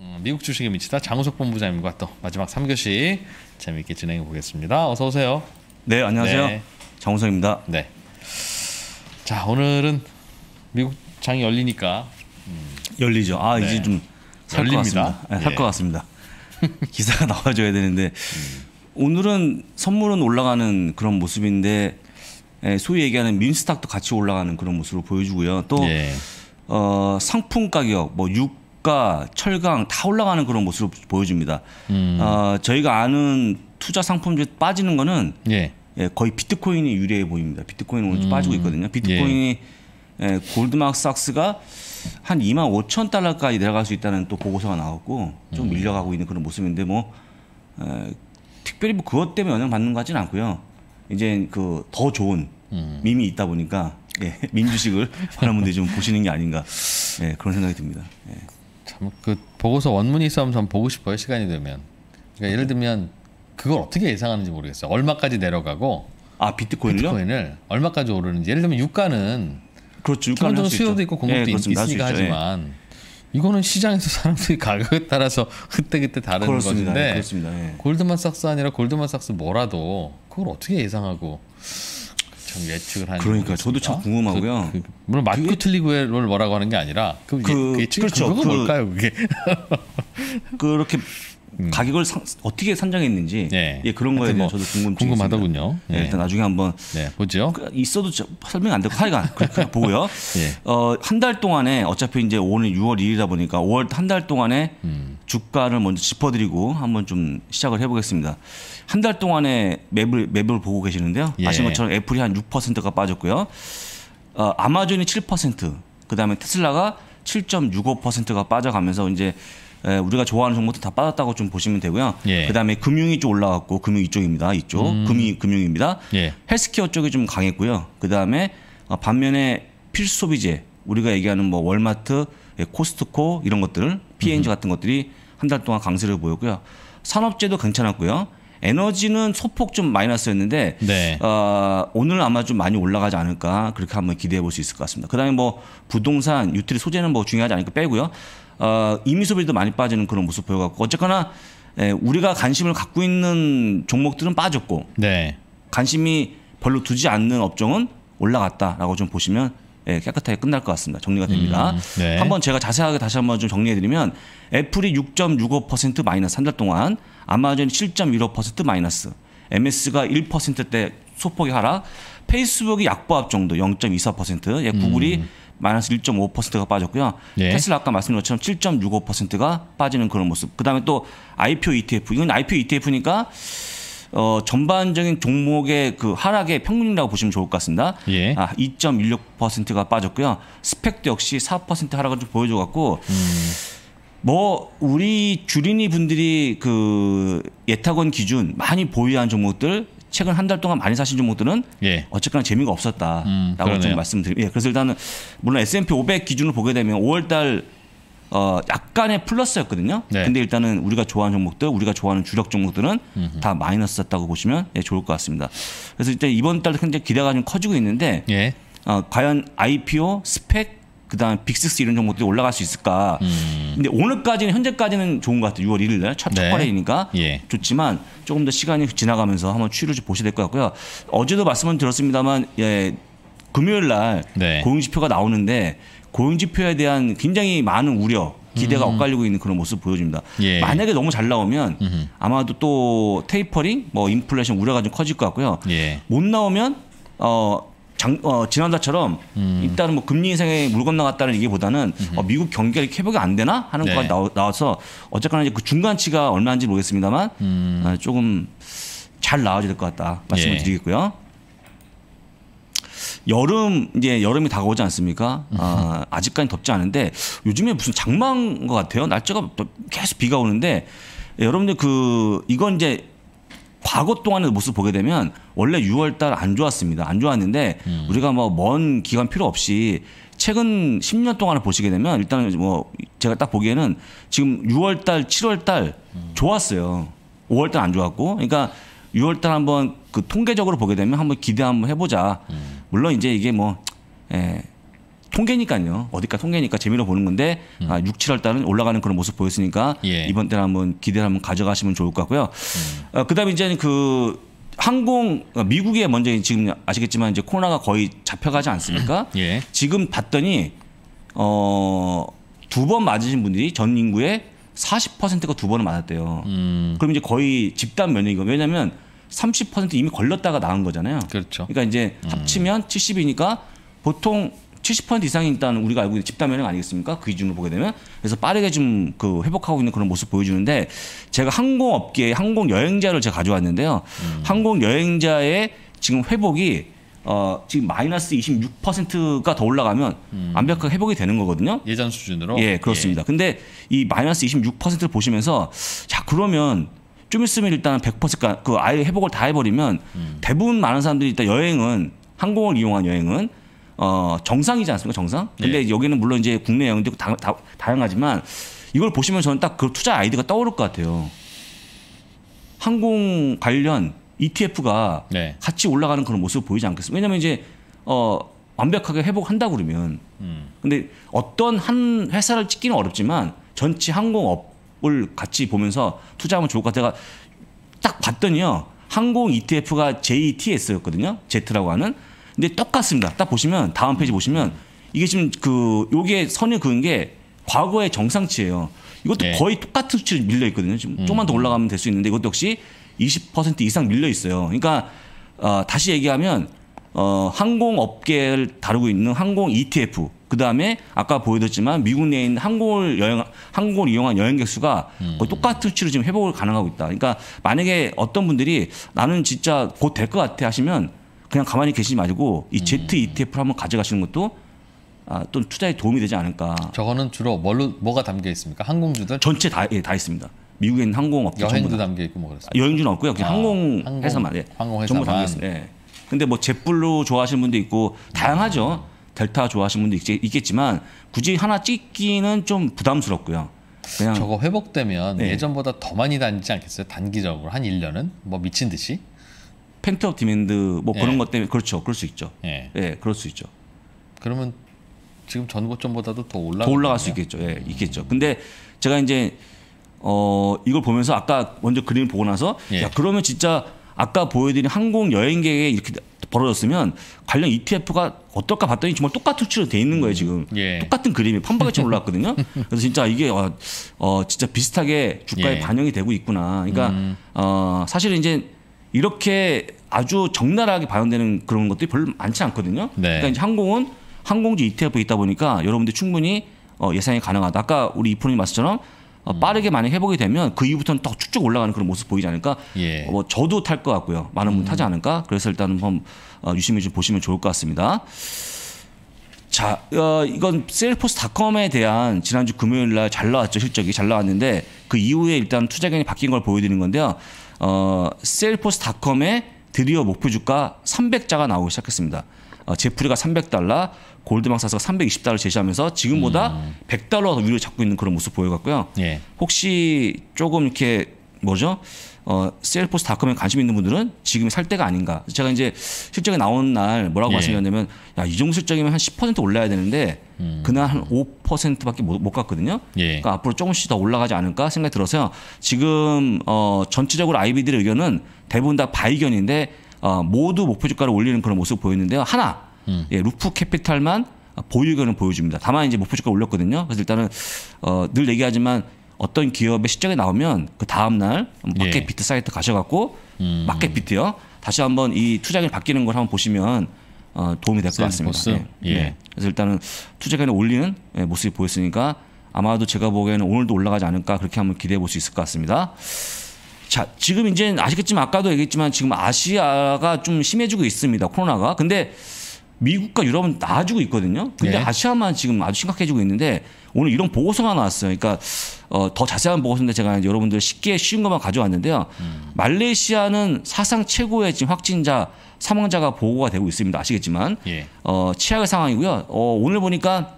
어, 미국 주식에 미치다 장우석 본부장님과 또 마지막 3교시 재미있게 진행해 보겠습니다. 어서 오세요. 네, 안녕하세요. 네. 장우석입니다. 네. 자, 오늘은 미국 장이 열리니까 음. 열리죠. 아, 네. 이제 좀 살것 같습니다. 네, 살것 예. 같습니다. 기사가 나와줘야 되는데 음. 오늘은 선물은 올라가는 그런 모습인데 예, 소위 얘기하는 민스닥도 같이 올라가는 그런 모습을 보여주고요. 또 예. 어, 상품 가격 뭐 6, 유가, 철강 다 올라가는 그런 모습을 보여줍니다. 음. 어, 저희가 아는 투자 상품 중 빠지는 거는 예. 예, 거의 비트코인이 유리해 보입니다. 비트코인 오늘 음. 빠지고 있거든요. 비트코인이 예, 예 골드만삭스가 한 2만 5천 달러까지 내려갈 수 있다는 또 보고서가 나왔고 좀 음. 밀려가고 있는 그런 모습인데 뭐 에, 예, 특별히 뭐 그것 때문에 영향받는 것 같지는 않고요. 이제 그 더 좋은 음. 밈이 있다 보니까 예, 민주식을 많은 분들이 좀 보시는 게 아닌가 예, 그런 생각이 듭니다. 예. 뭐 그 보고서 원문이 있으면 전 보고 싶어요 시간이 되면. 그러니까 예를 들면 그걸 어떻게 예상하는지 모르겠어요. 얼마까지 내려가고 아 비트코인을요? 비트코인을 얼마까지 오르는지. 예를 들면 유가는 그렇죠. 기본적 수요도 있고 공급도 예, 있으니까 예. 하지만 예. 이거는 시장에서 사람들이 가격에 따라서 그때 그때 다른 그렇습니다. 것데 예, 그렇습니다. 예. 골드만삭스 아니라 골드만삭스 뭐라도 그걸 어떻게 예상하고 참 예측을 하는 그러니까 저도 참 궁금하고요. 그, 그, 물론 맞고 그 그게... 틀리고를 뭐라고 하는 게 아니라 그, 그, 그 예측 그렇죠. 근거 그, 뭘까요 그게? 그렇게 음. 가격을 사, 어떻게 산정했는지 네. 예, 그런 거에 대해서 뭐 저도 궁금 궁금하다군요. 예. 네, 일단 나중에 한번 네, 보죠. 그, 있어도 설명 안 되고 하여간 그냥 보고요. 예. 어한 달 동안에 어차피 이제 오늘 6월 2일이다 보니까 5월 한 달 동안에 음. 주가를 먼저 짚어드리고 한번 좀 시작을 해보겠습니다. 한 달 동안에 맵을 맵을 보고 계시는데요. 예. 아신 것처럼 애플이 한 6%가 빠졌고요. 어, 아마존이 7%, 그다음에 테슬라가 7.65%가 빠져가면서 이제 에, 예, 우리가 좋아하는 종목들 다 빠졌다고 좀 보시면 되고요. 예. 그다음에 금융이 좀올라왔고 금융 이쪽입니다. 이쪽 음. 금융 금융입니다. 예. 헬스케어 쪽이 좀 강했고요. 그다음에 어, 반면에 필수 소비재 우리가 얘기하는 뭐 월마트, 예, 코스트코 이런 것들, P&G 음. 같은 것들이 한 달 동안 강세를 보였고요. 산업재도 괜찮았고요. 에너지는 소폭 좀 마이너스였는데 네. 어, 오늘 아마 좀 많이 올라가지 않을까 그렇게 한번 기대해 볼 수 있을 것 같습니다. 그다음에 뭐 부동산, 유틸 리 소재는 뭐 중요하지 않을까 빼고요. 어, 이미 소비도 많이 빠지는 그런 모습 보여갖고 어쨌거나 에, 예, 우리가 관심을 갖고 있는 종목들은 빠졌고 네. 관심이 별로 두지 않는 업종은 올라갔다라고 좀 보시면 예, 깨끗하게 끝날 것 같습니다. 정리가 됩니다. 음, 네. 한번 제가 자세하게 다시 한번 좀 정리해드리면 애플이 6.65% 마이너스 한 달 동안 아마존이 7.15% 마이너스 MS가 1%대 소폭의 하락 페이스북이 약보합 정도 0.24% 예, 구글이 음. 마이너스 1.5%가 빠졌고요. 예. 테슬라 아까 말씀드린 것처럼 7.65%가 빠지는 그런 모습. 그다음에 또 IPO ETF. 이건 IPO ETF니까 어, 전반적인 종목의 그 하락의 평균이라고 보시면 좋을 것 같습니다. 예. 아, 2.16%가 빠졌고요. 스펙도 역시 4% 하락을 좀 보여줘갖고 음. 뭐 우리 주린이 분들이 그 예탁원 기준 많이 보유한 종목들 최근 한 달 동안 많이 사신 종목들은 예. 어쨌거나 재미가 없었다라고 음, 좀 말씀드립니다. 예, 그래서 일단은 물론 S&P 500 기준으로 보게 되면 5월달 어 약간의 플러스였거든요. 네. 근데 일단은 우리가 좋아하는 종목들, 우리가 좋아하는 주력 종목들은 음흠. 다 마이너스였다고 보시면 예, 좋을 것 같습니다. 그래서 이제 이번 달도 굉장히 기대가 좀 커지고 있는데 예. 어, 과연 IPO, 스펙, 그다음 빅스스 이런 종목들이 올라갈 수 있을까? 음. 근데 오늘까지는 현재까지는 좋은 것 같아요. 6월 1일 날첫 네. 거래이니까 예. 좋지만 조금 더 시간이 지나가면서 한번 추이를 좀 보셔야 될 것 같고요. 어제도 말씀을 들었습니다만 예, 금요일 날 네. 고용 지표가 나오는데 고용 지표에 대한 굉장히 많은 우려 기대가 음. 엇갈리고 있는 그런 모습 보여줍니다. 예. 만약에 너무 잘 나오면 음흠. 아마도 또 테이퍼링, 뭐 인플레이션 우려가 좀 커질 것 같고요. 예. 못 나오면 어, 장, 어 지난달처럼 음. 일단은 뭐 금리 인상에 물 건너갔다는 얘기보다는 어, 미국 경기가 이렇게 회복이 안 되나 하는 네. 거가 나 나와서 어쨌거나 이제 그 중간치가 얼마인지 모르겠습니다만 음. 어, 조금 잘 나와줘야 될 것 같다 말씀을 예. 드리겠고요. 여름 이제 여름이 다가오지 않습니까? 아, 음. 아직까지 덥지 않은데 요즘에 무슨 장마인 것 같아요. 날짜가 계속 비가 오는데 예, 여러분들 그 이건 이제 과거 동안의 모습 보게 되면 원래 6월달 안 좋았습니다. 안 좋았는데 음. 우리가 뭐 먼 기간 필요 없이 최근 10년 동안을 보시게 되면 일단 뭐 제가 딱 보기에는 지금 6월달, 7월달 음. 좋았어요. 5월달 안 좋았고, 그러니까 6월달 한번 그 통계적으로 보게 되면 한번 기대 한번 해보자. 음. 물론 이제 이게 뭐 예, 통계니까요. 어디까 통계니까 재미로 보는 건데 아, 음. 아, 6, 7월 달은 올라가는 그런 모습 보였으니까 예. 이번 달는 한번 기대를 한번 가져가시면 좋을 것 같고요. 음. 아, 그다음에 이제는 그 항공 어, 미국에 먼저 지금 아시겠지만 이제 코로나가 거의 잡혀가지 않습니까? 음. 예. 지금 봤더니 어, 두 번 맞으신 분들이 전 인구의 40%가 두 번을 맞았대요. 음. 그럼 이제 거의 집단 면역이고 왜냐하면 30% 이미 걸렸다가 나온 거잖아요. 그렇죠. 그러니까 이제 음. 합치면 70이니까 보통 70% 이상이 일단 우리가 알고 있는 집단 면역 아니겠습니까? 그 기준으로 보게 되면 그래서 빠르게 좀 그 회복하고 있는 그런 모습 보여주는데 제가 항공업계 항공 여행자를 제가 가져왔는데요. 음. 항공 여행자의 지금 회복이 어, 지금 마이너스 26%가 더 올라가면 음. 완벽하게 회복이 되는 거거든요. 예전 수준으로. 예, 그렇습니다. 예. 근데 이 마이너스 26%를 보시면서 자, 그러면 좀 있으면 일단 100%그 아예 회복을 다 해버리면 음. 대부분 많은 사람들이 일단 여행은 항공을 이용한 여행은 어 정상이지 않습니까 정상? 네. 근데 네. 여기는 물론 이제 국내 여행도 다, 다, 다양하지만 이걸 보시면 저는 딱 그 투자 아이디가 떠오를 것 같아요. 항공 관련 ETF가 네. 같이 올라가는 그런 모습 보이지 않겠습니까? 왜냐하면 이제 어 완벽하게 회복한다 그러면 음. 근데 어떤 한 회사를 찍기는 어렵지만 전체 항공업 을 같이 보면서 투자하면 좋을 것 같아요. 가딱 그러니까 봤더니요. 항공 ETF가 JTS였거든요. Z라고 하는. 근데 똑같습니다. 딱 보시면 다음 페이지 보시면 이게 지금 그 요게 선이 그은 게 과거의 정상치예요. 이것도 네. 거의 똑같은 수치로 밀려 있거든요. 지금 음. 조금만 더 올라가면 될 수 있는데 이것도 역시 20% 이상 밀려 있어요. 그러니까 어, 다시 얘기하면 어, 항공업계를 다루고 있는 항공 ETF 그다음에 아까 보여드렸지만 미국 내인 항공을 여행 항공을 이용한 여행객 수가 음. 거 똑같은 수치로 지금 회복을 가능하고 있다. 그러니까 만약에 어떤 분들이 나는 진짜 곧 될 것 같아 하시면 그냥 가만히 계시지 말고 이 음. Z ETF를 한번 가져가시는 것도 아, 또 투자에 도움이 되지 않을까. 저거는 주로 뭘로 뭐가 담겨 있습니까 항공주들? 전체 다, 예, 다 있습니다. 미국에 있는 항공업체 여행도 담겨 있고 뭐 그랬어요. 아, 여행주는 없고요. 그냥 아, 항공회사만. 예. 항공회사만. 전부 담겨 있습니다. 예. 근데 뭐제 e t 블루 좋아하시는 분도 있고 다양하죠. 델타 좋아하시는 분도 있겠지만 굳이 하나 찍기는 좀 부담스럽고요. 그냥 저거 회복되면 네. 예전보다 더 많이 다니지 않겠어요? 단기적으로 한 1년은 뭐 미친 듯이. 펜트업 디맨드 뭐 예. 그런 것 때문에 그렇죠. 그럴 수 있죠. 예. 예, 그럴 수 있죠. 그러면 지금 전고점보다도 더 올라 더 올라갈 수 있겠죠. 예, 있겠죠. 근데 제가 이제 어 이걸 보면서 아까 먼저 그림을 보고 나서 예. 야 그러면 진짜 아까 보여드린 항공 여행객에 이렇게 벌어졌으면 관련 ETF가 어떨까 봤더니 정말 똑같은 추이로 돼 있는 거예요 음, 지금 예. 똑같은 그림이 판박이처럼 올라왔거든요 그래서 진짜 이게 어, 어 진짜 비슷하게 주가에 예. 반영이 되고 있구나 그러니까 음. 어 사실은 이제 이렇게 아주 적나라하게 반영되는 그런 것들이 별로 많지 않거든요 네. 그러니까 이제 항공은 항공주 e t f 에 있다 보니까 여러분들 충분히 어, 예상이 가능하다 아까 우리 이프로님 말씀처럼 음. 빠르게 만약 회복이 되면 그 이후부터는 딱 쭉쭉 올라가는 그런 모습 보이지 않을까? 예. 어, 뭐 저도 탈 것 같고요. 많은 분 음. 타지 않을까? 그래서 일단 한번 어, 유심히 좀 보시면 좋을 것 같습니다. 자, 어, 이건 셀포스닷컴에 대한 지난주 금요일 날 잘 나왔죠 실적이 잘 나왔는데 그 이후에 일단 투자견이 바뀐 걸 보여드리는 건데요. 어, 셀포스닷컴에 드디어 목표 주가 300자가 나오기 시작했습니다. 어, 제프리가 300달러, 골드망사스가 320달러 제시하면서 지금보다 음. 100달러 더 위로 잡고 있는 그런 모습 보여갖고요. 예. 혹시 조금 이렇게 뭐죠? 어, 셀포스 닷컴에 관심 있는 분들은 지금 살 때가 아닌가. 제가 이제 실적이 나온 날 뭐라고 예. 말씀드렸냐면 야, 이 정도 실적이면 한 10% 올라야 되는데 음. 그날 한 5%밖에 못, 못 갔거든요. 예. 그러니까 앞으로 조금씩 더 올라가지 않을까 생각이 들어서요. 지금 어, 전체적으로 아이비들의 의견은 대부분 다 바이견인데 어, 모두 목표 주가를 올리는 그런 모습 보였는데요. 하나 음. 예, 루프 캐피탈만 보유액을 보여줍니다. 다만 이제 목표 주가 올렸거든요. 그래서 일단은 어, 늘 얘기하지만 어떤 기업의 실적이 나오면 그 다음 날 예. 마켓 비트 사이트 가셔갖고 음. 마켓 비트요. 다시 한번 이투자금 바뀌는 걸 한번 보시면 어, 도움이 될 것 같습니다. 예. 예. 예. 그래서 일단은 투자에을 올리는 예, 모습이 보였으니까 아마도 제가 보기에는 오늘도 올라가지 않을까 그렇게 한번 기대해 볼 수 있을 것 같습니다. 자, 지금 이제 아시겠지만 아까도 얘기했지만 지금 아시아가 좀 심해지고 있습니다. 코로나가. 근데 미국과 유럽은 나아지고 있거든요. 근데 네. 아시아만 지금 아주 심각해지고 있는데 오늘 이런 보고서가 나왔어요. 그러니까 어, 더 자세한 보고서인데 제가 여러분들 쉽게 쉬운 것만 가져왔는데요. 음. 말레이시아는 사상 최고의 지금 확진자 사망자가 보고가 되고 있습니다. 아시겠지만 예. 어, 치약의 상황이고요. 어, 오늘 보니까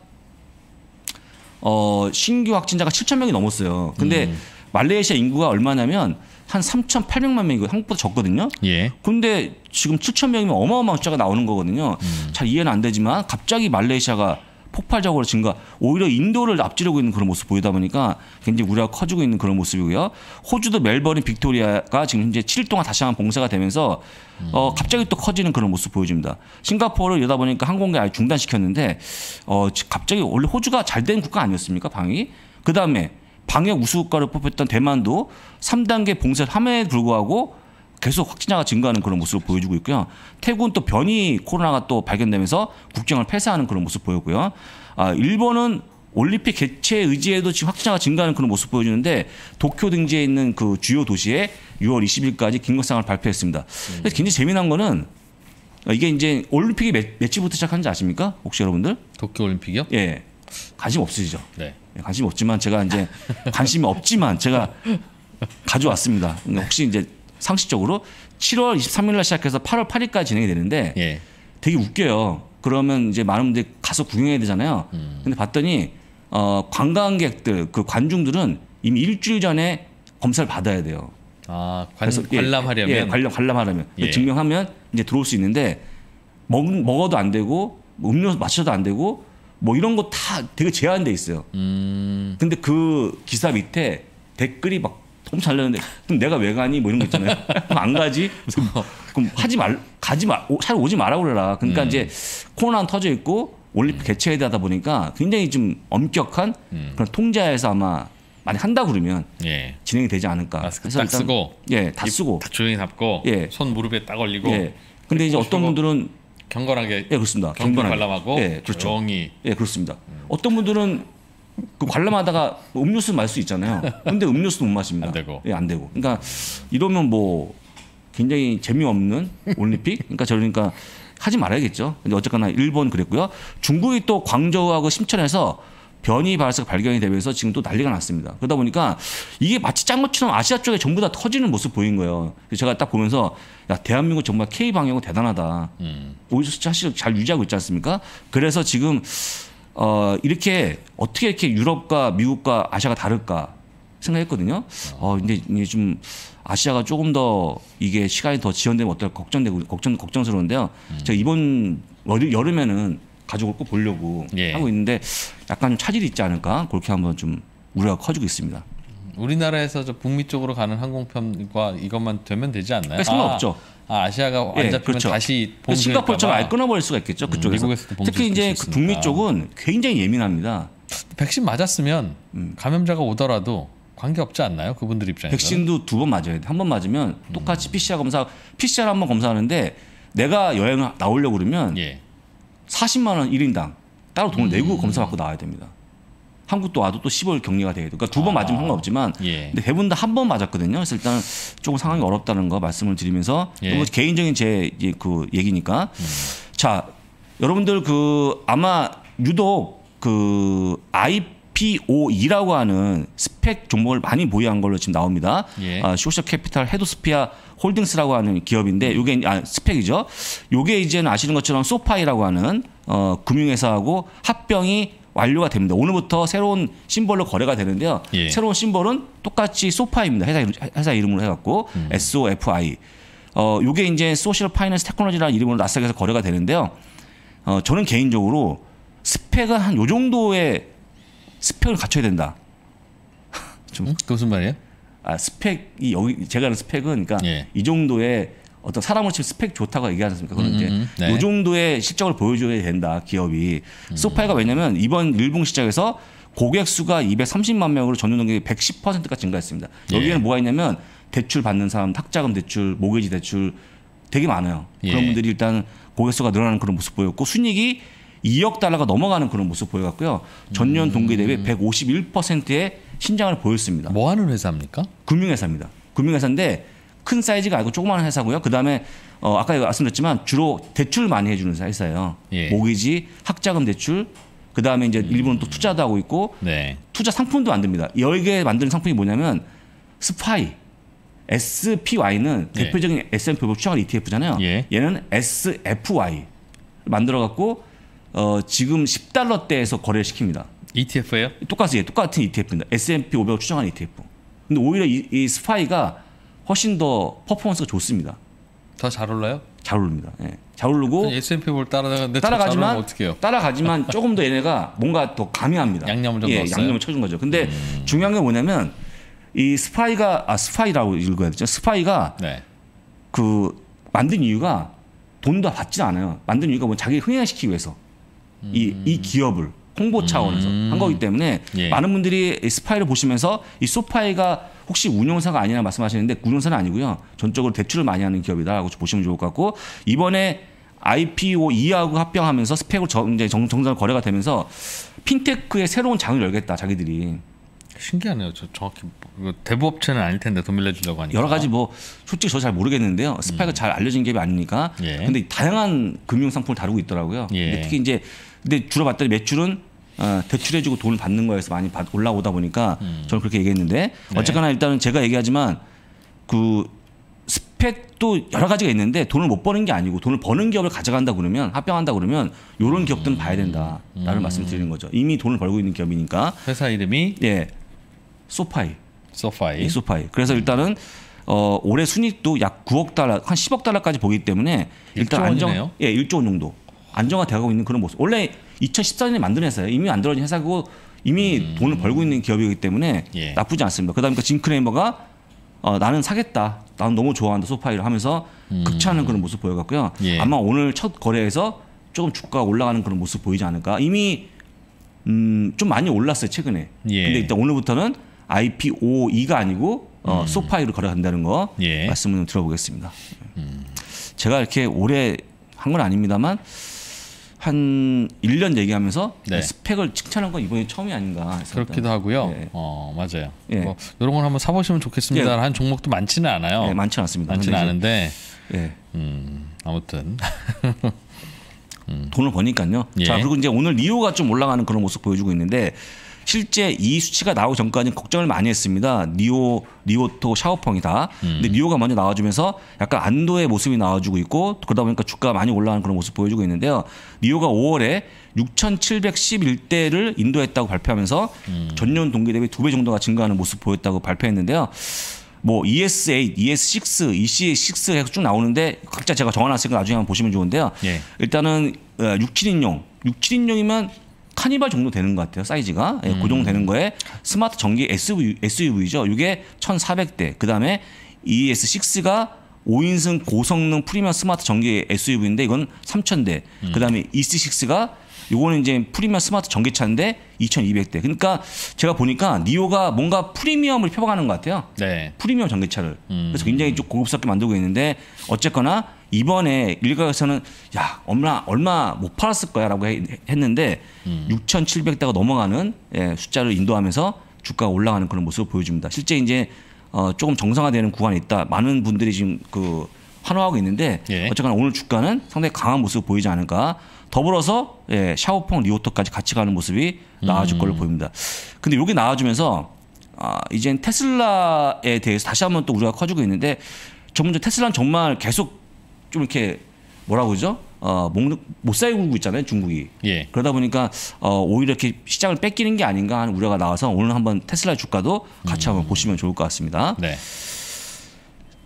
어, 신규 확진자가 7천 명이 넘었어요. 근데 음. 말레이시아 인구가 얼마냐면 한 3,800만 명이고 그 한국보다 적거든요. 예. 근데 지금 7천 명이면 어마어마한 숫자가 나오는 거거든요. 음. 잘 이해는 안 되지만 갑자기 말레이시아가 폭발적으로 증가, 오히려 인도를 앞지르고 있는 그런 모습 보이다 보니까 굉장히 우려가 커지고 있는 그런 모습이고요. 호주도 멜버른 빅토리아가 지금 현재 7일 동안 다시 한번 봉쇄가 되면서 음. 어, 갑자기 또 커지는 그런 모습 보여집니다. 싱가포르를 이러다 보니까 항공기 아예 중단시켰는데 어, 갑자기 원래 호주가 잘 된 국가 아니었습니까? 방위? 그 다음에 방역 우수국가를 뽑혔던 대만도 3단계 봉쇄를 함에 불구하고 계속 확진자가 증가하는 그런 모습을 보여주고 있고요. 태국은 또 변이 코로나가 또 발견되면서 국경을 폐쇄하는 그런 모습 보였고요. 아, 일본은 올림픽 개최 의지에도 지금 확진자가 증가하는 그런 모습 보여주는데 도쿄 등지에 있는 그 주요 도시에 6월 20일까지 긴급상을 발표했습니다. 음. 굉장히 재미난 거는 이게 이제 올림픽이 몇, 며칠부터 시작하는지 아십니까? 혹시 여러분들? 도쿄 올림픽이요? 예. 관심 없으시죠? 네. 예, 관심 없지만 제가 이제 관심이 없지만 제가 가져왔습니다. 혹시 이제 상식적으로 7월 23일 날 시작해서 8월 8일까지 진행이 되는데 예. 되게 웃겨요. 그러면 이제 많은 분들이 가서 구경해야 되잖아요. 음. 근데 봤더니 어 관광객들 그 관중들은 이미 일주일 전에 검사를 받아야 돼요. 아, 관, 예, 관람하려면 예, 예, 관람 관람하려면 예. 증명하면 이제 들어올 수 있는데 먹 먹어도 안 되고 음료 마셔도 안 되고 뭐 이런 거 다 되게 제한돼 있어요. 음. 근데 그 기사 밑에 댓글이 막 엄청 잘 나는데 그럼 내가 왜 가니 뭐 이런 거 있잖아요. 그안 가지. 어. 그럼, 하지 말 가지 말잘 오지 말라 그래라. 그러니까 음. 이제 코로나 터져 있고 올림픽 음. 개최에 대하다 보니까 굉장히 좀 엄격한 음. 그런 통제에서 아마 많이 한다 그러면 예. 진행이 되지 않을까. 마스크 딱 일단, 쓰고 예다 쓰고 다 조용히 잡고 예. 손 무릎에 딱 올리고. 예. 근데 이제 어떤 분들은 경건하게 예 그렇습니다. 경건하게 관람하고 예 그렇죠. 정의 예 그렇습니다. 음. 어떤 분들은 그 관람하다가 음료수 말수 있잖아요. 근데 음료수도 못 마십니다. 안 되고 예 안 되고. 그러니까 이러면 뭐 굉장히 재미없는 올림픽. 그러니까 저러니까 하지 말아야겠죠. 근데 어쨌거나 일본 그랬고요. 중국이 또 광저우하고 심천에서 변이 발이가 발견이 되면서 지금 또 난리가 났습니다. 그러다 보니까 이게 마치 짠 것처럼 아시아 쪽에 전부 다 터지는 모습 보인 거예요. 그래서 제가 딱 보면서 야 대한민국 정말 K 방역은 대단하다. 음. 오히려 사실 잘 유지하고 있지 않습니까? 그래서 지금 어 이렇게 어떻게 이렇게 유럽과 미국과 아시아가 다를까 생각했거든요. 어 근데 이게 좀 아시아가 조금 더 이게 시간이 더 지연되면 어떨까 걱정되고 걱정 걱정스러운데요. 음. 제가 이번 여름에는 가져올 거 보려고 예. 하고 있는데 약간 차질이 있지 않을까 그렇게 한번 좀 우려가 커지고 있습니다. 우리나라에서 저 북미 쪽으로 가는 항공편과 이것만 되면 되지 않나요? 그러니까 상관없죠. 아, 아, 시아가 안 예, 잡히면 그렇죠. 다시 싱가포르처럼 아 끊어버릴 수가 있겠죠. 음, 그쪽에서 음, 특히 이제 그 북미 쪽은 굉장히 예민합니다. 백신 맞았으면 음. 감염자가 오더라도 관계 없지 않나요? 그분들 입장에서 백신도 두 번 맞아야 돼. 한 번 맞으면 똑같이 음. PCR 검사 PCR 한번 검사하는데 내가 여행 나오려고 그러면 예. 40만 원 1인당 따로 돈을 음. 내고 검사 받고 나와야 됩니다. 한국도 와도 또 10월 격리가 돼야 돼요. 그러니까 두번 아. 맞으면 상관없지만 예. 근데 대부분 다 한 번 맞았거든요. 그래서 일단 조금 상황이 어렵다는 거 말씀을 드리면서 예. 이거 뭐 개인적인 제 그 얘기니까 음. 자 여러분들 그 아마 유독 그 아이 SPO2라고 하는 스펙 종목을 많이 보유한 걸로 지금 나옵니다. 예. 아, 쇼셜 캐피탈 헤드스피아 홀딩스라고 하는 기업인데 이게 아, 스펙이죠. 이게 이제는 아시는 것처럼 소파이라고 하는 어, 금융회사하고 합병이 완료가 됩니다. 오늘부터 새로운 심벌로 거래가 되는데요. 예. 새로운 심벌은 똑같이 소파입니다. 회사, 이름, 회사 이름으로 해갖고 음. SOFI. 어, 요게 이제 소셜 파이낸스 테크놀로지라는 이름으로 나스닥에서 거래가 되는데요. 어, 저는 개인적으로 스펙은 한요 정도의 스펙을 갖춰야 된다. 좀 음? 무슨 말이에요? 아 스펙이 여기 제가 아는 스펙은 그러니까 예. 이 정도의 어떤 사람으 치면 스펙 좋다고 얘기하지 않습니까? 그런 음, 이제 음, 음. 네. 요 정도의 실적을 보여줘야 된다 기업이 소파이가 왜냐면 이번 일봉 시장에서 고객 수가 230만 명으로 전년 동기 110%가 증가했습니다. 예. 여기에는 예. 뭐가 있냐면 대출 받는 사람, 탁자금 대출, 모기지 대출 되게 많아요. 예. 그런 분들이 일단 고객 수가 늘어나는 그런 모습 보였고 순익이 2억 달러가 넘어가는 그런 모습 보여갔고요. 전년 음. 동기 대비 151%의 신장을 보였습니다. 뭐 하는 회사입니까? 금융회사입니다. 금융회사인데 큰 사이즈가 아니고 조그마한 회사고요. 그다음에 어 아까 말씀드렸지만 주로 대출 많이 해주는 회사예요. 예. 모기지, 학자금 대출, 그다음에 이제 음. 일본 은또 투자도 하고 있고 네. 투자 상품도 만듭니다. 열 개 만드는 상품이 뭐냐면 스파이. SPY는 네. 대표적인 S&P 500 추정한 ETF잖아요. 예. 얘는 SFY 만들어 갖고 어, 지금 10달러대에서 거래를 시킵니다. ETF예요? 똑같이 예, 똑같은 ETF입니다. S&P 500 추정한 ETF. 근데 오히려 이, 이 스파이가 훨씬 더 퍼포먼스가 좋습니다. 더 잘 올라요? 잘 오릅니다. 예. 잘 오르고 S&P 볼 따라가는데 따라가지만 어떻게요? 따라가지만 조금 더 얘네가 뭔가 더 감이합니다. 양념을 좀 예, 양념을 쳐준 거죠. 근데 음. 중요한 게 뭐냐면 이 스파이가 아 스파이라고 읽어야 되죠. 스파이가 네. 그 만든 이유가 돈도 받지 않아요. 만든 이유가 뭐 자기 흥행시키기 위해서. 이, 이 음. 기업을 홍보 차원에서 한 거기 음. 때문에 예. 많은 분들이 스파이를 보시면서 이 소파이가 혹시 운용사가 아니냐 말씀하시는데 운용사는 아니고요. 전적으로 대출을 많이 하는 기업이다라고 보시면 좋을 것 같고 이번에 IPO 2하고 합병하면서 스펙으로 정, 이제 정, 정상 거래가 되면서 핀테크의 새로운 장을 열겠다 자기들이. 신기하네요. 저 정확히 뭐, 대부업체는 아닐 텐데 돈 빌려주려고 하니까 여러 가지 뭐 솔직히 저 잘 모르겠는데요. 스파이가 음. 잘 알려진 기업이 아니니까. 예. 근데 다양한 금융 상품을 다루고 있더라고요. 예. 특히 이제 근데 주로 봤더니 매출은 어, 대출해주고 돈을 받는 거에서 많이 받, 올라오다 보니까 음. 저는 그렇게 얘기했는데 네. 어쨌거나 일단은 제가 얘기하지만 그 스펙도 여러 가지가 있는데 돈을 못 버는 게 아니고 돈을 버는 기업을 가져간다 그러면 합병한다 그러면 이런 기업들은 봐야 된다라는 음. 말씀드리는 을 거죠. 이미 돈을 벌고 있는 기업이니까 회사 이름이 예 소파이 소파이 예, 소파이. 그래서 음. 일단은 어, 올해 순익도 약 9억 달러, 한 10억 달러까지 보기 때문에 일단 안정 원이네요? 예, 1조 원 정도. 안정화되고 있는 그런 모습. 원래 2014년에 만든 회사예요. 이미 만들어진 회사고 이미 음. 돈을 벌고 있는 기업이기 때문에 예. 나쁘지 않습니다. 그다음에 진 그 크레이머가 어, 나는 사겠다. 나는 너무 좋아한다. 소파이를 하면서 음. 극찬하는 그런 모습 보여갖고요. 예. 아마 오늘 첫 거래에서 조금 주가가 올라가는 그런 모습 보이지 않을까. 이미 음, 좀 많이 올랐어요 최근에. 예. 근데 일단 오늘부터는 IPO2가 아니고 어, 음. 소파이로 거래한다는 거 예. 말씀을 좀 들어보겠습니다. 음. 제가 이렇게 오래 한 건 아닙니다만 한 1년 얘기하면서 네. 스펙을 칭찬한 건 이번이 처음이 아닌가. 그렇기도 하고요. 예. 어 맞아요. 예. 뭐 이런 걸 한번 사보시면 좋겠습니다. 예. 한 종목도 많지는 않아요. 예, 많지는 않습니다. 많지는 않은데 예. 음, 아무튼 음. 돈을 버니까요. 자 예. 그리고 이제 오늘 리오가 좀 올라가는 그런 모습 보여주고 있는데 실제 이 수치가 나오기 전까지는 걱정을 많이 했습니다. 니오, 니오토 샤오펑이다. 음. 근데 니오가 먼저 나와주면서 약간 안도의 모습이 나와주고 있고 그러다 보니까 주가가 많이 올라가는 그런 모습 보여주고 있는데요. 니오가 5월에 6,711대를 인도했다고 발표하면서 음. 전년 동기 대비 두 배 정도가 증가하는 모습 보였다고 발표했는데요. 뭐 ES8, ES6, EC6 계속 쭉 나오는데 각자 제가 정해놨으니까 나중에 한번 보시면 좋은데요. 예. 일단은 6, 어, 7인용, 6, 7인용이면 카니발 정도 되는 것 같아요. 사이즈가 음. 예, 그 음. 정도 되는 거에 스마트 전기 SUV, SUV죠. 이게 1,400대. 그 다음에 ES6가 5인승 고성능 프리미엄 스마트 전기 SUV인데 이건 3,000대. 음. 그다음에 ES6가 요거는 이제 프리미엄 스마트 전기차인데 2,200대. 그러니까 제가 보니까 니오가 뭔가 프리미엄을 표방하는 것 같아요. 네. 프리미엄 전기차를. 음. 그래서 굉장히 좀 고급스럽게 만들고 있는데 어쨌거나 이번에 일각에서는 야 얼마 얼마 못 팔았을 거야라고 했는데 음. 6,700대가 넘어가는 예, 숫자를 인도하면서 주가가 올라가는 그런 모습을 보여줍니다. 실제 이제 어, 조금 정상화되는 구간이 있다. 많은 분들이 지금 그 환호하고 있는데 예. 어쨌거나 오늘 주가는 상당히 강한 모습을 보이지 않을까. 더불어서 예, 샤오펑 리오토까지 같이 가는 모습이 나아질 음. 걸로 보입니다. 근데 여기 나와주면서 아, 이젠 테슬라에 대해서 다시 한번 또 우리가 커지고 있는데 저 먼저 테슬라는 정말 계속 좀 이렇게 뭐라고 그러죠? 어, 목, 못 살고 있잖아요, 중국이. 예. 그러다 보니까 어, 오히려 이렇게 시장을 뺏기는 게 아닌가 하는 우려가 나와서 오늘 한번 테슬라 주가도 같이 음. 한번 보시면 좋을 것 같습니다. 네.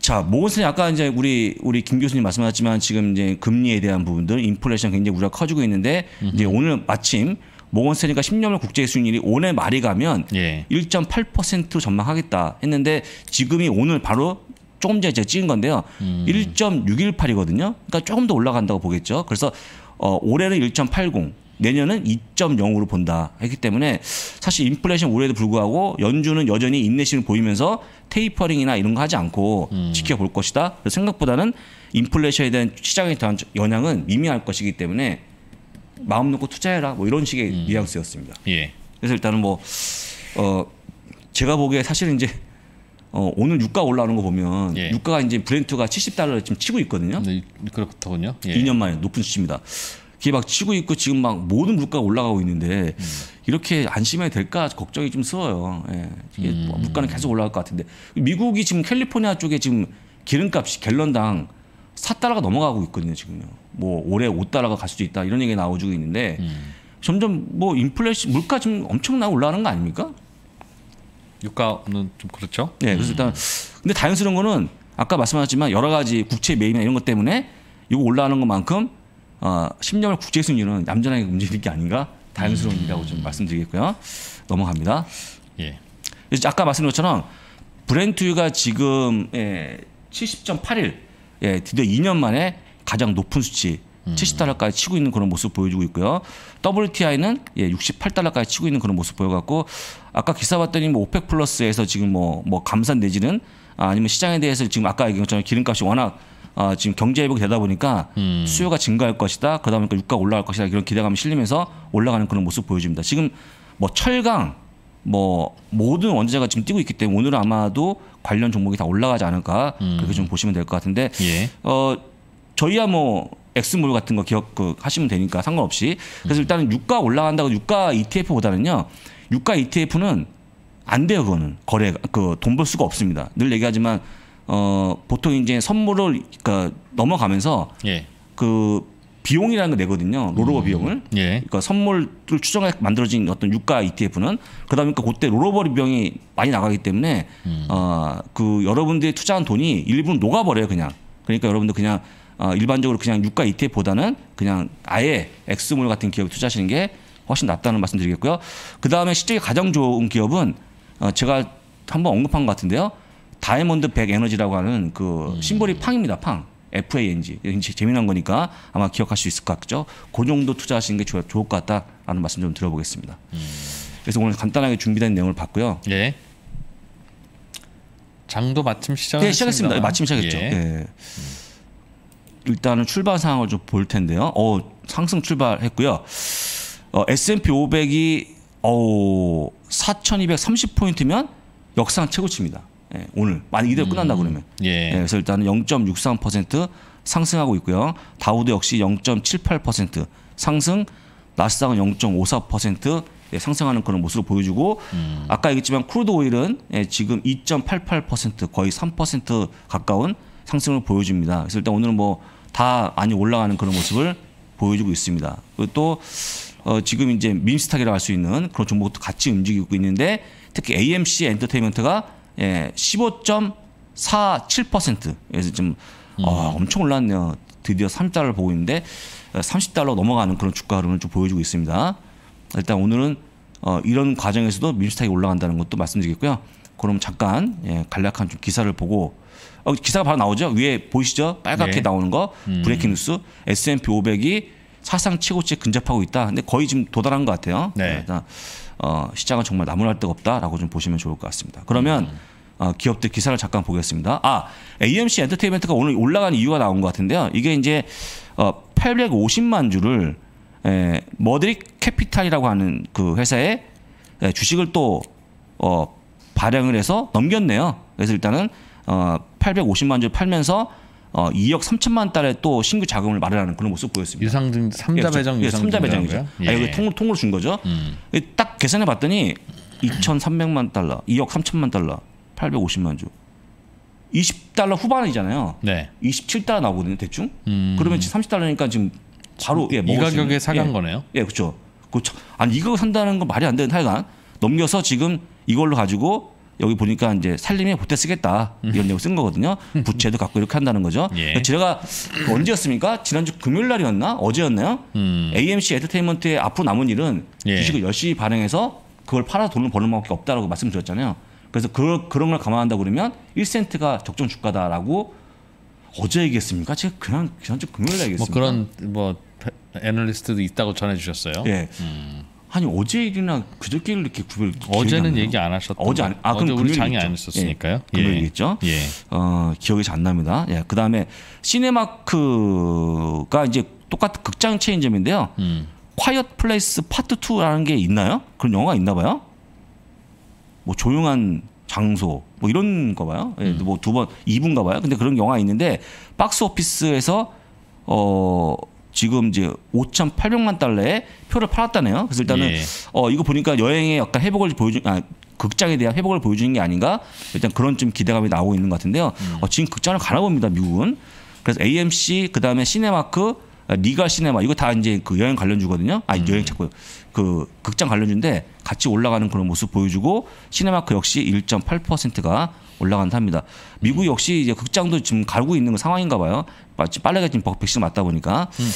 자, 모건스는 아까 이제 우리 우리 김 교수님 말씀하셨지만 지금 이제 금리에 대한 부분들 인플레이션 굉장히 우려가 커지고 있는데 음흠. 이제 오늘 마침 모건스탠리가 10년물 국제 수익률이 올해 말이 가면 예. 1.8% 전망하겠다 했는데 지금이 오늘 바로 조금 전에 제가 찍은 건데요. 음. 1.618이거든요. 그러니까 조금 더 올라간다고 보겠죠. 그래서 어, 올해는 1.80, 내년은 2.0으로 본다 했기 때문에 사실 인플레이션 우려에도 불구하고 연준은 여전히 인내심을 보이면서 테이퍼링이나 이런 거 하지 않고 음. 지켜볼 것이다. 그래서 생각보다는 인플레이션에 대한 시장에 대한 영향은 미미할 것이기 때문에 마음 놓고 투자해라 뭐 이런 식의 음. 뉘앙스였습니다. 예. 그래서 일단은 뭐 어, 제가 보기에 사실 이제 어, 오늘 유가 올라오는 거 보면 예. 유가가 이제 브렌트가 70달러 를 지금 치고 있거든요. 네, 그렇더군요. 예. 2년 만에 높은 수치입니다. 기게막 치고 있고 지금 막 모든 물가가 올라가고 있는데 음. 이렇게 안심해야 될까 걱정이 좀서요 예. 이게 음. 뭐 물가는 계속 올라갈 것 같은데 미국이 지금 캘리포니아 쪽에 지금 기름값이 갤런당 4달러가 넘어가고 있거든요. 지금요. 뭐 올해 5달러가 갈 수도 있다 이런 얘기 나오고 있는데 음. 점점 뭐 인플레이션 물가 지금 엄청나게 올라가는 거 아닙니까? 유가는 좀 그렇죠. 네, 그래서 일단 음. 근데 다행스러운 거는 아까 말씀하셨지만 여러 가지 국채 매입이나 이런 것 때문에 이거 올라가는 것만큼 어, 10년을 국제 순위는 얌전하게 움직이게 아닌가 다행스러운 일이라고 좀 음. 말씀드리겠고요. 넘어갑니다. 예. 그래서 아까 말씀드린 것처럼 브렌트유가 지금 예, 70.81 예, 드디어 2년 만에 가장 높은 수치 음. 70달러까지 치고 있는 그런 모습 보여주고 있고요. WTI는 예, 68달러까지 치고 있는 그런 모습 보여갖고 아까 기사 봤더니 뭐 오펙 플러스에서 지금 뭐뭐 뭐 감산 내지는 아, 아니면 시장에 대해서 지금 아까 얘기한 것처럼 기름값이 워낙 아, 지금 경제 회복이 되다 보니까 음. 수요가 증가할 것이다. 그다음에 그 유가 올라갈 것이다. 이런 기대감이 실리면서 올라가는 그런 모습 보여줍니다. 지금 뭐 철강 뭐 모든 원자재가 지금 뛰고 있기 때문에 오늘 아마도 관련 종목이 다 올라가지 않을까 음. 그렇게 좀 보시면 될 것 같은데 예. 어 저희야 뭐 엑스몰 같은 거기억그 하시면 되니까 상관없이 그래서 음. 일단은 유가 올라간다고 유가 ETF보다는요 유가 ETF는 안 돼요 그거는 거래 그 돈 벌 수가 없습니다 늘 얘기하지만 어 보통 이제 선물을 그니까 넘어가면서 예. 그 비용이라는 거 내거든요 롤오버 음. 비용을 예. 그러니까 선물을 추정해 만들어진 어떤 유가 ETF는 그러다 보니까 그 그때 롤오버 비용이 많이 나가기 때문에 음. 어그 여러분들이 투자한 돈이 일부는 녹아버려요 그냥 그러니까 여러분들 그냥 어, 일반적으로 그냥 유가 ETF보다는 그냥 아예 엑스물 같은 기업에 투자하시는 게 훨씬 낫다는 말씀드리겠고요. 그 다음에 실제 가장 좋은 기업은 어, 제가 한번 언급한 것 같은데요. 다이아몬드 백 에너지라고 하는 그 음. 심볼이 팡입니다. 팡. FANG. 재미난 거니까 아마 기억할 수 있을 것 같죠. 그 정도 투자하시는 게 좋, 좋을 것 같다라는 말씀 좀 들어보겠습니다. 음. 그래서 오늘 간단하게 준비된 내용을 봤고요. 예. 장도 마침 시작 네, 시작했습니다. 마침 시작했죠. 예. 예. 음. 일단은 출발 상황을 좀 볼 텐데요. 어, 상승 출발했고요. 어, S&P 500이 어, 4,230포인트면 역상 최고치입니다. 예, 오늘 만약 이대로 음. 끝난다 그러면. 예. 예, 그래서 일단은 0.63% 상승하고 있고요. 다우도 역시 0.78% 상승, 나스닥은 0.54% 예, 상승하는 그런 모습을 보여주고 음. 아까 얘기했지만 크루드 오일은 예, 지금 2.88% 거의 3% 가까운 상승을 보여줍니다. 그래서 일단 오늘은 뭐다 많이 올라가는 그런 모습을 보여주고 있습니다. 또 어, 지금 이제 민스탁이라고 할 수 있는 그런 종목도 같이 움직이고 있는데 특히 AMC 엔터테인먼트가 예, 15.47%그서좀 어, 아, 음. 엄청 올랐네요. 드디어 3달러를 보고 있는데 30달러 어, 넘어가는 그런 주가 흐름을 좀 보여주고 있습니다. 일단 오늘은 어, 이런 과정에서도 민스탁이 올라간다는 것도 말씀드리겠고요. 그럼 잠깐 예, 간략한 좀 기사를 보고 어, 기사가 바로 나오죠. 위에 보이시죠? 빨갛게 네. 나오는 거 음. 브레이킹 뉴스 S&P 500이 사상 최고치에 근접하고 있다. 근데 거의 지금 도달한 것 같아요. 네. 그러 그러니까, 어, 시장은 정말 나무랄 데가 없다라고 좀 보시면 좋을 것 같습니다. 그러면 음. 어, 기업들 기사를 잠깐 보겠습니다. 아 AMC 엔터테인먼트가 오늘 올라간 이유가 나온 것 같은데요. 이게 이제 어, 850만 주를 에, 예, 머드릭 캐피탈이라고 하는 그 회사에 에, 예, 주식을 또 어, 발행을 해서 넘겼네요. 그래서 일단은 어 850만 주를 팔면서 어 2억 3천만 달에 또 신규 자금을 마련하는 그런 모습 보였습니다. 유상증 3자 예, 그렇죠. 배정 예, 유상 3자 배정이죠. 예. 아, 여기 통, 통으로 준 거죠. 음. 딱 계산해 봤더니 2,300만 달러, 2억 3천만 달러, 850만 주. 20달러 후반이잖아요. 네. 27달러 나오거든요, 대충. 음. 그러면 지금 30달러니까 지금 바로 예, 이 가격에 사간 예, 거네요. 예, 그렇죠. 그렇 아니 이거 산다는 건 말이 안 되는 하여간 넘겨서 지금 이걸로 가지고 여기 보니까 이제 살림에 보태 쓰겠다 이런 내용 쓴 거거든요. 부채도 갖고 이렇게 한다는 거죠. 예. 제가 그러니까 언제였습니까? 지난주 금요일 날이었나 어제였나요? 음. AMC 엔터테인먼트의 앞으로 남은 일은 예. 주식을 열심히 발행해서 그걸 팔아서 돈을 버는 방법밖에 없다라고 말씀드렸잖아요. 그래서 그, 그런 걸 감안한다 그러면 1센트가 적정 주가다라고 어제 얘기했습니까? 제가 그냥 지난주 금요일 날 뭐 얘기했습니다. 뭐 그런 뭐 애널리스트도 있다고 전해주셨어요. 예. 음. 아니 어제 일이나 그저께 를 이렇게 구별 어제는 얘기 안 하셨던 어제 안, 아 어제 그럼 우리 장이 있죠. 안 했었으니까요. 예, 금요일이겠죠. 예. 예. 어 기억이 잘 안 납니다. 예. 그다음에 시네마크가 이제 똑같은 극장 체인점인데요. 콰이엇 플레이스 파트 2라는 게 있나요? 그런 영화가 있나 봐요. 뭐 조용한 장소 뭐 이런 거 봐요. 예, 음. 뭐두 번, 이분가 봐요. 근데 그런 영화 있는데 박스 오피스에서 어 지금 이제 5,800만 달러에 표를 팔았다네요. 그래서 일단은 예. 어 이거 보니까 여행의 약간 회복을 보여준아 극장에 대한 회복을 보여주는 게 아닌가 일단 그런 좀 기대감이 나오고 있는 것 같은데요. 음. 어, 지금 극장을 갈아봅니다 미국은. 그래서 AMC 그다음에 시네마크 리가 아, 시네마 이거 다 이제 그 여행 관련주거든요. 아 음. 여행 자꾸 그 극장 관련주인데 같이 올라가는 그런 모습 보여주고 시네마크 역시 1.8%가 올라간 탑니다. 미국 역시 이제 극장도 지금 갈고 있는 그 상황인가 봐요. 빨래가 지금 백신 맞다 보니까. 음.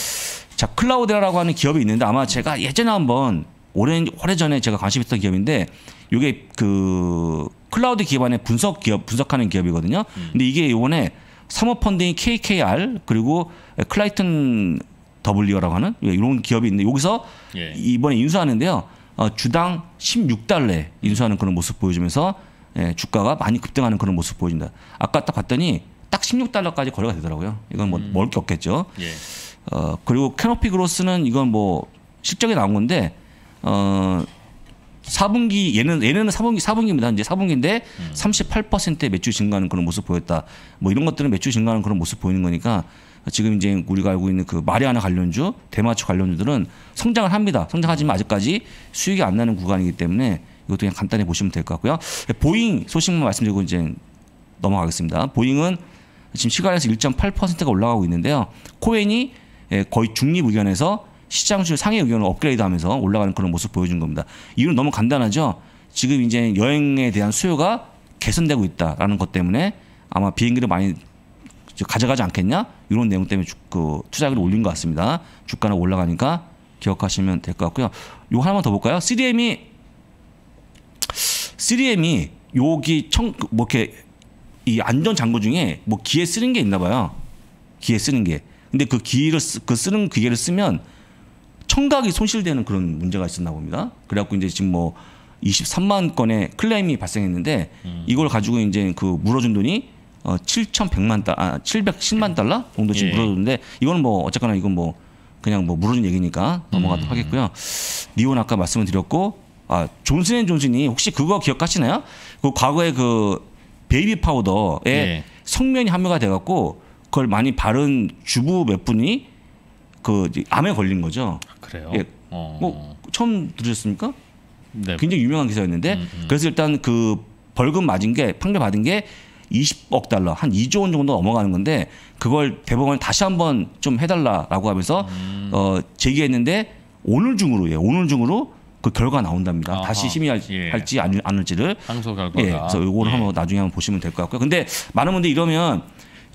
자, 클라우드라고 하는 기업이 있는데 아마 제가 예전에 한번 오랜 오래전에 제가 관심 있던 기업인데 이게 그 클라우드 기반의 분석 기업 분석하는 기업이거든요. 음. 근데 이게 이번에 사모펀딩 KKR 그리고 클라이튼 더블리어라고 하는 이런 예, 기업이 있는데 여기서 예. 이번에 인수하는데요. 어, 주당 16달러 에 인수하는 그런 모습 보여주면서 예, 주가가 많이 급등하는 그런 모습 보여준다. 아까 딱 봤더니 딱 16달러까지 거래가 되더라고요. 이건 뭐 음. 멀게 없겠죠. 예. 어, 그리고 캐노피 그로스는 이건 뭐 실적이 나온 건데 어 4분기 얘는 얘는 4분기 4분기입니다. 이제 4분기인데 음. 38%의 매출 증가하는 그런 모습 보였다. 뭐 이런 것들은 매출 증가하는 그런 모습 보이는 거니까 지금 이제 우리가 알고 있는 그 마리아나 관련주, 대마초 관련주들은 성장을 합니다. 성장하지만 아직까지 수익이 안 나는 구간이기 때문에 이것도 그냥 간단히 보시면 될 것 같고요. 보잉 소식만 말씀드리고 이제 넘어가겠습니다. 보잉은 지금 시간에서 1.8%가 올라가고 있는데요. 코엔이 예, 거의 중립 의견에서 시장주 상해 의견을 업그레이드하면서 올라가는 그런 모습 보여준 겁니다. 이유는 너무 간단하죠. 지금 이제 여행에 대한 수요가 개선되고 있다라는 것 때문에 아마 비행기를 많이 가져가지 않겠냐 이런 내용 때문에 그투자금을 올린 것 같습니다. 주가는 올라가니까 기억하시면 될 것 같고요. 요 하나만 더 볼까요? CDM이 3M이 여기 청, 뭐 이렇게 이 안전 장구 중에 뭐 기에 쓰는 게 있나 봐요. 기에 쓰는 게. 근데 그 기를 쓰, 그 쓰는 기계를 쓰면 청각이 손실되는 그런 문제가 있었나 봅니다. 그래갖고 이제 지금 뭐 23만 건의 클레임이 발생했는데 음. 이걸 가지고 이제 그 물어준 돈이 어 7,100만 달러, 아 710만 달러 정도 지금 예. 물어줬는데 이거는 뭐 어쨌거나 이건 뭐 그냥 뭐 물어준 얘기니까 넘어가도록 음. 하겠고요. 니온 아까 말씀을 드렸고 아, 존슨앤존슨이 혹시 그거 기억하시나요? 그 과거에 그 베이비 파우더에 예. 성면이 함유가 돼갖고 그걸 많이 바른 주부 몇 분이 그 암에 걸린 거죠. 아, 그래요? 예. 어. 뭐 처음 들으셨습니까? 네. 굉장히 유명한 기사였는데 음, 음. 그래서 일단 그 벌금 맞은 게 판결 받은 게 20억 달러 한 2조 원 정도 넘어가는 건데 그걸 대법원에 다시 한번 좀 해달라라고 하면서 음. 어 제기했는데 오늘 중으로 예 오늘 중으로 그 결과 나온답니다. 아하. 다시 심의할지 예. 안, 않을지를 항소 결과 예. 그래서 요거를 예. 한번 나중에 한번 보시면 될 것 같고요. 근데 많은 분들이 이러면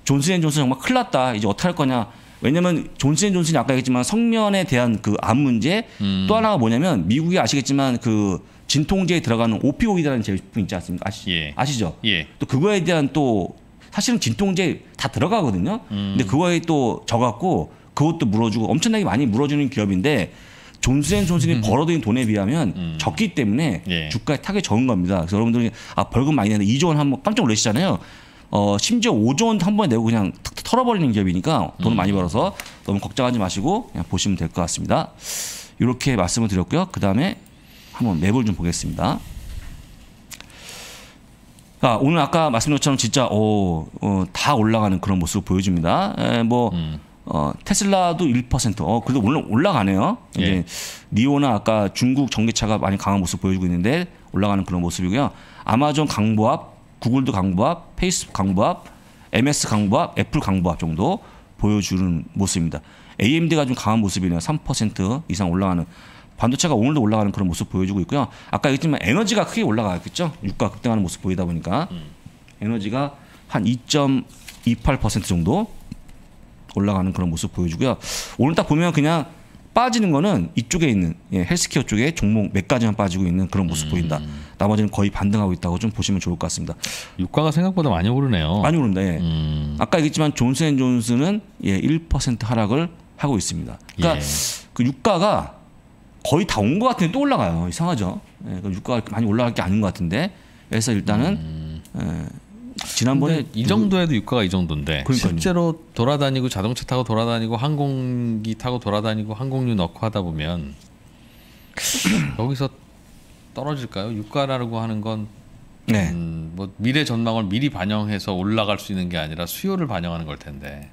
존슨앤존슨 정말 큰일 났다. 이제 어떻게 할 거냐? 왜냐면 존슨앤존슨이 아까 얘기했지만 성면에 대한 그 암 문제 음. 또 하나가 뭐냐면 미국이 아시겠지만 그 진통제에 들어가는 오피오이드라는 제품 있지 않습니까? 아시, 예. 아시죠? 예. 또 그거에 대한 또 사실은 진통제 다 들어가거든요. 음. 근데 그거에 또 져갖고 그것도 물어주고 엄청나게 많이 물어주는 기업인데 존슨앤존슨이 음. 벌어들인 돈에 비하면 음. 적기 때문에 예. 주가에 타격이 적은 겁니다. 그래서 여러분들이 아 벌금 많이 내는 2조 원 한 번 깜짝 놀라시잖아요. 어 심지어 5조 원 한 번에 내고 그냥 탁 털어버리는 기업이니까 돈 음. 많이 벌어서 너무 걱정하지 마시고 그냥 보시면 될 것 같습니다. 이렇게 말씀을 드렸고요. 그 다음에 한번 맵을 좀 보겠습니다. 아, 오늘 아까 말씀드린 처럼 진짜 오, 어, 다 올라가는 그런 모습을 보여줍니다. 에, 뭐 음. 어, 테슬라도 1%. 어, 그래도 물론 올라가네요. 예. 이제 니오나 아까 중국 전기차가 많이 강한 모습 보여주고 있는데 올라가는 그런 모습이고요. 아마존 강보합, 구글도 강보합, 페이스북 강보합, MS 강보합, 애플 강보합 정도 보여주는 모습입니다. AMD가 좀 강한 모습이네요. 3% 이상 올라가는 반도체가 오늘도 올라가는 그런 모습 보여주고 있고요. 아까 얘기했지만 에너지가 크게 올라가겠죠. 유가 급등하는 모습 보이다 보니까 음. 에너지가 한 2.28% 정도 올라가는 그런 모습 보여주고요. 오늘 딱 보면 그냥 빠지는 거는 이쪽에 있는 예, 헬스케어 쪽에 종목 몇 가지만 빠지고 있는 그런 모습 음. 보인다. 나머지는 거의 반등하고 있다고 좀 보시면 좋을 것 같습니다. 유가가 생각보다 많이 오르네요. 많이 오른다. 예. 음. 아까 얘기했지만 존슨앤존슨은 예, 1% 하락을 하고 있습니다. 그러니까 예. 그 유가가 거의 다 온 것 같은데 또 올라가요. 이상하죠. 예, 그 유가가 많이 올라갈 게 아닌 것 같은데. 그래서 일단은 음. 예, 지난번에 이 정도에도 유가가 이 정도인데 그러니까요. 실제로 돌아다니고 자동차 타고 돌아다니고 항공기 타고 돌아다니고 항공유 넣고 하다 보면 여기서 떨어질까요? 유가라고 하는 건 네. 음, 뭐 미래 전망을 미리 반영해서 올라갈 수 있는 게 아니라 수요를 반영하는 걸 텐데.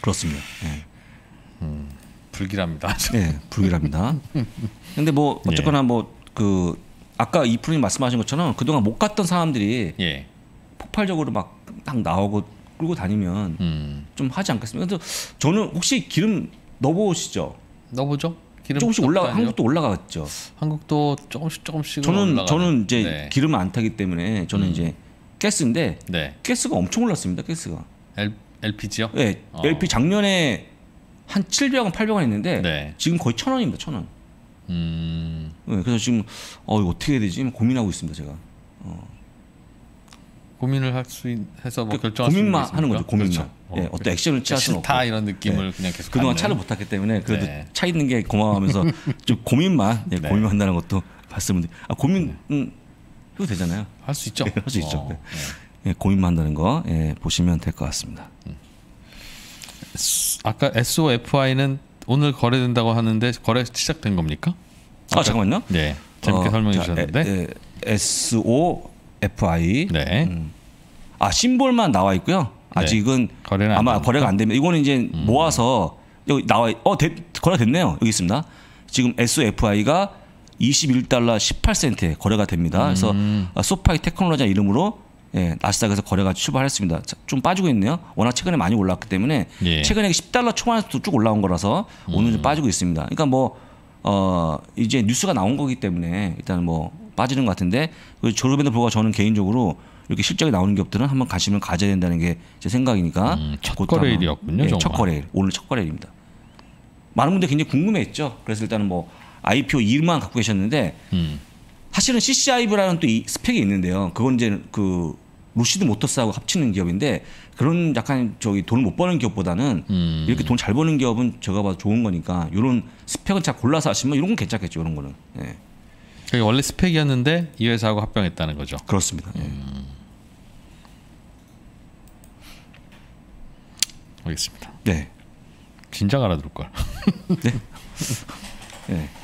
그렇습니다. 네. 음, 불길합니다. 네, 불길합니다. 근데 뭐 예. 어쨌거나 예. 뭐 뭐그 아까 이 프로님 말씀하신 것처럼 그동안 못 갔던 사람들이 예. 폭발적으로 막 딱 나오고 끌고 다니면 음. 좀 하지 않겠습니까? 그래서 저는 혹시 기름 넣어보시죠. 넣어보죠. 기름 조금씩 올라 한국도 올라갔죠. 한국도 조금씩 조금씩 저는 올라가는. 저는 이제 네. 기름 안 타기 때문에 저는 음. 이제 가스인데 네. 가스가 엄청 올랐습니다. 가스가 L, LPG요? 네, 어. LP 작년에 한 700원, 800원 했는데 네. 지금 거의 1,000원입니다. 1,000원. 음. 네, 그래서 지금 어 이거 어떻게 해야 되지 고민하고 있습니다. 제가. 어. 고민을 할 수 해서 뭐 그 결정할 고민만 하는 거죠. 고민만. 그렇죠. 어, 예, 어떤 어, 액션을 취할 수는 없고. 이런 느낌을 예. 그냥 계속. 그동안 차를 못 탔기 때문에 그래도 네. 차 있는 게 고마워하면서 좀 고민만 예, 네. 고민한다는 것도 봤으면 아 고민 네. 음, 해도 되잖아요. 할 수 있죠. 예, 할수 있죠. 어, 예, 예 고민만 한다는 거 예, 보시면 될 것 같습니다. 음. 아까 SOFI는 오늘 거래된다고 하는데 거래 시작된 겁니까? 아 잠깐만요. 네. 재밌게 어, 설명해 자, 주셨는데. 에, 에, SO FI. 네. 음. 아 심볼만 나와 있고요. 아직은 네. 거래는 아마 됩 거래가 안 됩니다. 이거는 이제 음. 모아서 여기 나와 있, 어 됐, 거래 됐네요. 여기 있습니다. 지금 SFI가 21달러 18센트에 거래가 됩니다. 그래서 음. 아, 소파이 테크놀로지 이름으로 예, 나스닥에서 거래가 출발했습니다. 좀 빠지고 있네요. 워낙 최근에 많이 올랐기 때문에 예. 최근에 10달러 초반에서도 쭉 올라온 거라서 오늘 음. 좀 빠지고 있습니다. 그러니까 뭐어 이제 뉴스가 나온 거기 때문에 일단 뭐 빠지는 것 같은데 그 졸업에도 불구하고 저는 개인적으로 이렇게 실적이 나오는 기업들은 한번 가시면 가져야 된다는 게 제 생각이니까 음, 첫 거래일이었군요. 네, 예, 정말. 첫 거래일 오늘 첫 거래일입니다. 많은 분들 굉장히 궁금해했죠. 그래서 일단은 뭐 IPO 일만 갖고 계셨는데 음. 사실은 CCIV라는 또 이 스펙이 있는데요. 그건 이제 그 루시드 모터스하고 합치는 기업인데 그런 약간 저기 돈을 못 버는 기업보다는 음. 이렇게 돈 잘 버는 기업은 제가 봐도 좋은 거니까 이런 스펙은 잘 골라서 하시면 뭐 이런 건 괜찮겠죠 이런 거는 예. 그게 원래 스펙이었는데 이 회사하고 합병했다는 거죠 그렇습니다 예. 음. 예. 알겠습니다 네 긴장 알아둘 걸 네. 네.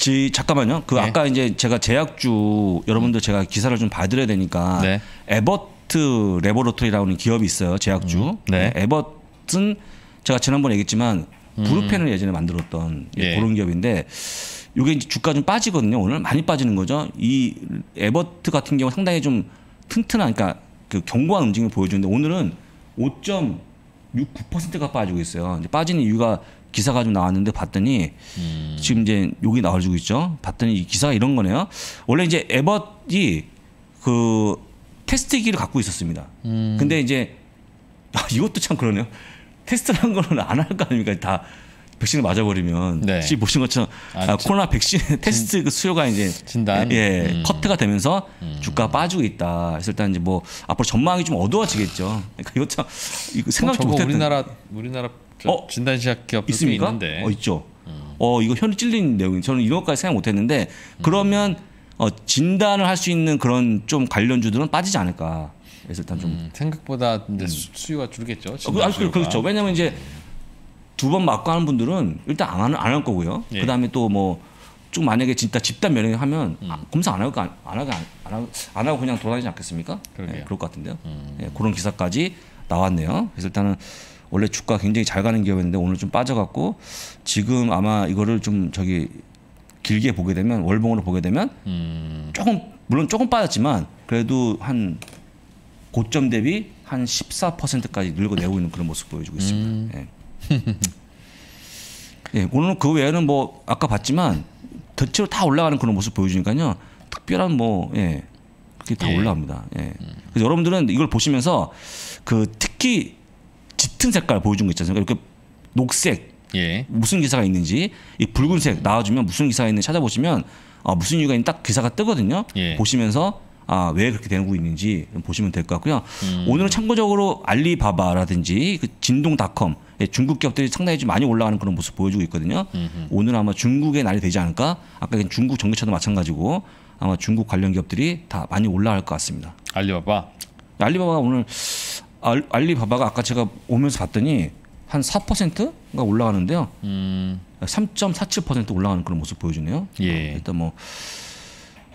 지 잠깐만요. 그 네. 아까 이제 제가 제약주 여러분들 제가 기사를 좀 봐드려야 되니까 네. 에버트 레버로토리라는 기업이 있어요. 제약주. 음. 네. 네 에버튼 제가 지난번에 얘기했지만 음. 브루펜을 음. 예전에 만들었던 예. 그런 기업인데 이게 이제 주가 좀 빠지거든요. 오늘 많이 빠지는 거죠. 이 에버트 같은 경우 상당히 좀 튼튼한 그러니까 그 견고한 움직임을 보여주는데 오늘은 5.69%가 빠지고 있어요. 빠지는 이유가 기사가 좀 나왔는데 봤더니 음. 지금 이제 여기 나와주고 있죠. 봤더니 이 기사가 이런 거네요. 원래 이제 에버이 그 테스트기를 갖고 있었습니다. 음. 근데 이제 아, 이것도 참 그러네요. 테스트를 한 거는 안 할 거 아닙니까? 다 백신을 맞아버리면 네. 지금 보신 것처럼 아, 아, 코로나 백신 테스트 그 수요가 이제 진단 예, 음. 커트가 되면서 음. 주가 빠지고 있다. 그래서 일단 이제 뭐 앞으로 전망이 좀 어두워지겠죠. 그러니까 이것참 이거 생각 어, 뭐 못했던. 우리나라 우리나라 어? 진단 시작 기업 있습니까? 있는데. 어 있죠. 어 이거 현이 찔린 내용이 저는 이것까지 생각 못했는데 그러면 음. 어, 진단을 할 수 있는 그런 좀 관련주들은 빠지지 않을까. 그래서 일단 좀 음, 생각보다 이제 음. 수요가 줄겠죠. 어, 그, 아, 그, 그렇죠. 왜냐면 이제 두 번 맞고 하는 분들은 일단 안 안할 거고요. 예. 그다음에 또 뭐 좀 만약에 진짜 집단 면역 하면 음. 아, 검사 안 하고 안, 안 하고 안, 하고 안 하고 그냥 돌아다니지 않겠습니까? 네, 그럴 것 같은데요. 음. 네, 그런 기사까지 나왔네요. 그래서 일단은 원래 주가 굉장히 잘 가는 기업인데 오늘 좀 빠져갖고 지금 아마 이거를 좀 저기 길게 보게 되면 월봉으로 보게 되면 음. 조금 물론 조금 빠졌지만 그래도 한 고점 대비 한 14%까지 늘고 내고 있는 그런 모습 보여주고 있습니다. 음. 예. 예, 오늘 그 외에는 뭐 아까 봤지만 대체로 다 올라가는 그런 모습 보여주니까요. 특별한 뭐 예, 그게 다 예. 올라옵니다. 예. 음. 그래서 여러분들은 이걸 보시면서 그 특히 짙은 색깔 보여준 거 있잖아요. 이렇게 녹색 예. 무슨 기사가 있는지 이 붉은색 나와주면 무슨 기사가 있는지 찾아보시면 아, 무슨 이유가 있는 딱 기사가 뜨거든요. 예. 보시면서 아, 왜 그렇게 되고 있는지 보시면 될 것 같고요. 음. 오늘은 참고적으로 알리바바라든지 그 진동닷컴 예, 중국 기업들이 상당히 좀 많이 올라가는 그런 모습 보여주고 있거든요. 음흠. 오늘 아마 중국의 날이 되지 않을까? 아까 중국 전기차도 마찬가지고 아마 중국 관련 기업들이 다 많이 올라갈 것 같습니다. 알리바바. 알리바바가 오늘 알, 리바바가 아까 제가 오면서 봤더니 한 4%가 올라가는데요. 음. 3.47% 올라가는 그런 모습 보여주네요. 예. 일단 뭐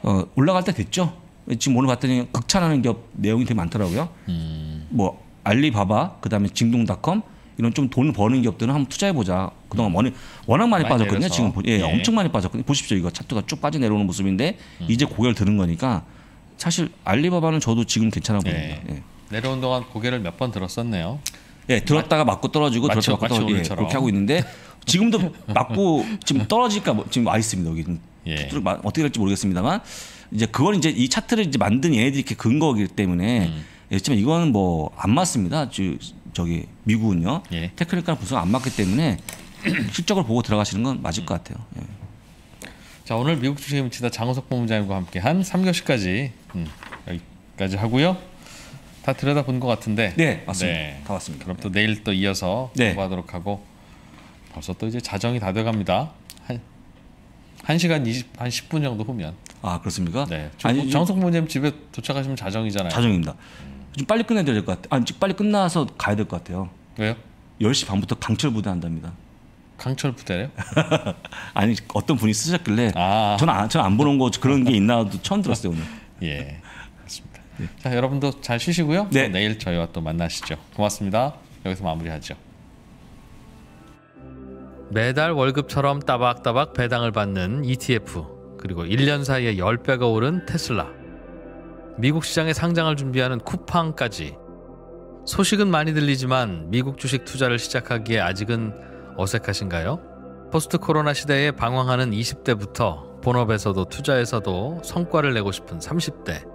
어, 올라갈 때 됐죠. 지금 오늘 봤더니 극찬하는 기업 내용이 되게 많더라고요. 음. 뭐 알리바바, 그다음에 징동닷컴 이런 좀 돈 버는 기업들은 한번 투자해 보자. 그동안 음. 워낙 많이, 많이 빠졌거든요. 내려서. 지금 예, 예, 엄청 많이 빠졌거든요. 보십시오. 이거 차트가 쭉 빠져 내려오는 모습인데 음. 이제 고개를 드는 거니까 사실 알리바바는 저도 지금 괜찮아 보입니다. 예. 예. 내려온 동안 고개를 몇 번 들었었네요. 예, 들었다가 맞고 떨어지고 맞죠, 들었다가 맞고 떨어지고 예, 그렇게 하고 있는데 지금도 맞고 지금 떨어질까 뭐 지금 와 있습니다 여기 좀 예. 어떻게 될지 모르겠습니다만 이제 그걸 이제 이 차트를 이제 만든 얘네들이 이렇게 근거기 때문에 음. 그이거뭐안 맞습니다. 저기 미국은요 예. 테크니컬 분석 안 맞기 때문에 실적을 보고 들어가시는 건 맞을 음. 것 같아요. 예. 자 오늘 미국 주식의 미치다 장호석 본부장님과 함께한 3교시까지 음, 여기까지 하고요. 다 들여다본 것 같은데. 네, 맞습니다. 네. 다 왔습니다. 그럼 또 내일 또 이어서 네. 공부하도록 하고 벌써 또 이제 자정이 다 돼갑니다. 한, 시간 20, 한 10분 정도 후면. 아 그렇습니까? 네. 정석 부님 집에 도착하시면 자정이잖아요. 자정입니다. 좀 빨리 끝내야 될것 같아요. 아 빨리 끝나서 가야 될 것 같아요. 왜요? 10시 반부터 강철 부대 한답니다. 강철 부대래요? 아니 어떤 분이 쓰셨길래 아. 저는 안, 저는 안 보는 거 그런 게 있나도 처음 들었어요 오늘. 예. 네. 자 여러분도 잘 쉬시고요. 네. 내일 저희와 또 만나시죠. 고맙습니다. 여기서 마무리하죠. 매달 월급처럼 따박따박 배당을 받는 ETF 그리고 1년 사이에 10배가 오른 테슬라 미국 시장에 상장을 준비하는 쿠팡까지 소식은 많이 들리지만 미국 주식 투자를 시작하기에 아직은 어색하신가요? 포스트 코로나 시대에 방황하는 20대부터 본업에서도 투자에서도 성과를 내고 싶은 30대